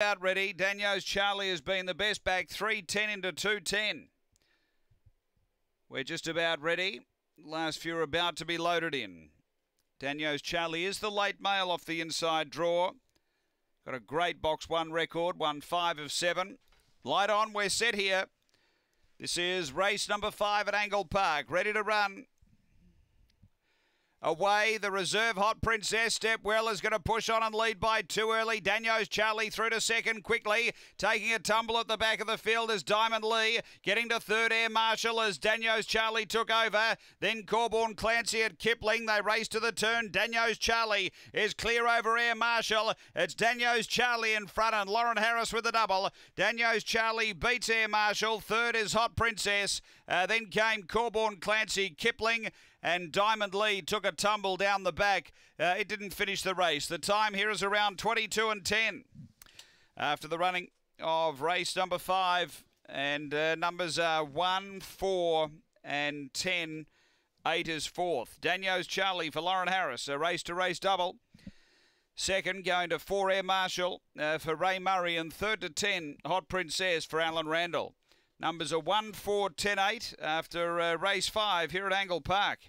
Out ready. Daniel's Charlie has been the best back. 310 into 210. We're just about ready. Last few are about to be loaded in. Daniel's Charlie is the late mail off the inside draw. Got a great box one record, won five of seven. Light on, we're set here. This is race number five at Angle Park. Ready to run. Away, the reserve hot princess Stepwell is going to push on and lead by two early. Daniels Charlie through to second quickly, taking a tumble at the back of the field as Diamond Lee getting to third. Air Marshal as Daniels Charlie took over. Then Corborn Clancy at Kipling. They race to the turn. Daniels Charlie is clear over Air Marshal. It's Daniels Charlie in front and Lauren Harris with the double. Daniels Charlie beats Air Marshal. Third is Hot Princess. Uh, then came Corborn Clancy, Kipling, and Diamond Lee took a tumble down the back. Uh, it didn't finish the race. The time here is around 22 and 10 after the running of race number five. And uh, numbers are 1, 4, and 10. 8 is fourth. Daniel's Charlie for Lauren Harris, a race to race double. Second going to 4 Air Marshall uh, for Ray Murray, and third to 10 Hot Princess for Alan Randall. Numbers are 1, 4, 10, 8 after uh, race 5 here at Angle Park.